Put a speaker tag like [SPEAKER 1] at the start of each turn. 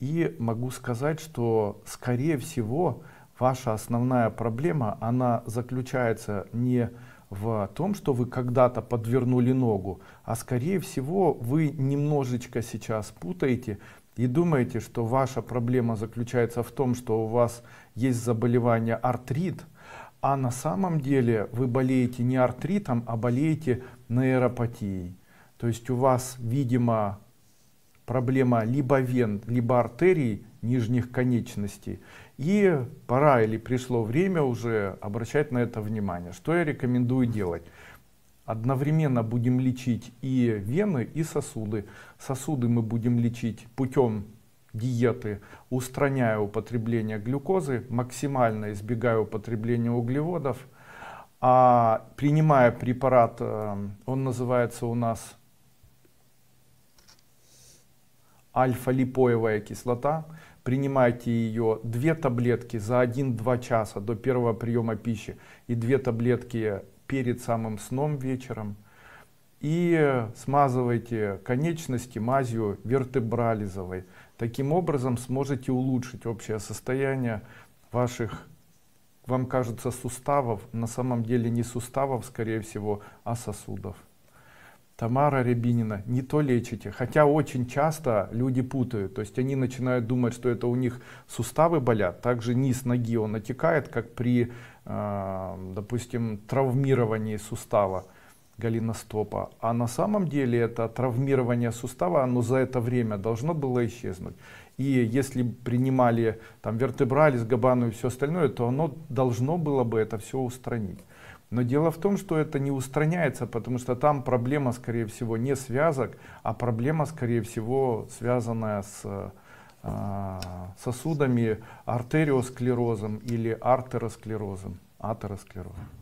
[SPEAKER 1] И могу сказать, что, скорее всего, ваша основная проблема, она заключается не в том, что вы когда-то подвернули ногу, а скорее всего вы немножечко сейчас путаете и думаете, что ваша проблема заключается в том, что у вас есть заболевание артрит, а на самом деле вы болеете не артритом, а болеете нейропатией. То есть у вас, видимо, проблема либо вен, либо артерий нижних конечностей. И пора или пришло время уже обращать на это внимание. Что я рекомендую делать? Одновременно будем лечить и вены, и сосуды. Сосуды мы будем лечить путем диеты, устраняя употребление глюкозы, максимально избегая употребления углеводов, а принимая препарат, э, он называется у нас альфа-липоевая кислота. Принимайте ее две таблетки за 1-2 часа до первого приема пищи и две таблетки перед самым сном вечером. И смазывайте конечности мазью вертебрализовой. Таким образом сможете улучшить общее состояние ваших, вам кажется, суставов. На самом деле не суставов, скорее всего, а сосудов. Тамара Рябинина, не то лечите. Хотя очень часто люди путают, то есть они начинают думать, что это у них суставы болят, также низ ноги он отекает, как при, а, допустим, травмировании сустава голеностопа. А на самом деле это травмирование сустава, оно за это время должно было исчезнуть. И если принимали там вертебралис, габану и все остальное, то оно должно было бы это все устранить. Но дело в том, что это не устраняется, потому что там проблема, скорее всего, не связок, а проблема, скорее всего, связанная с э, сосудами артериосклерозом или артеросклерозом, атеросклерозом.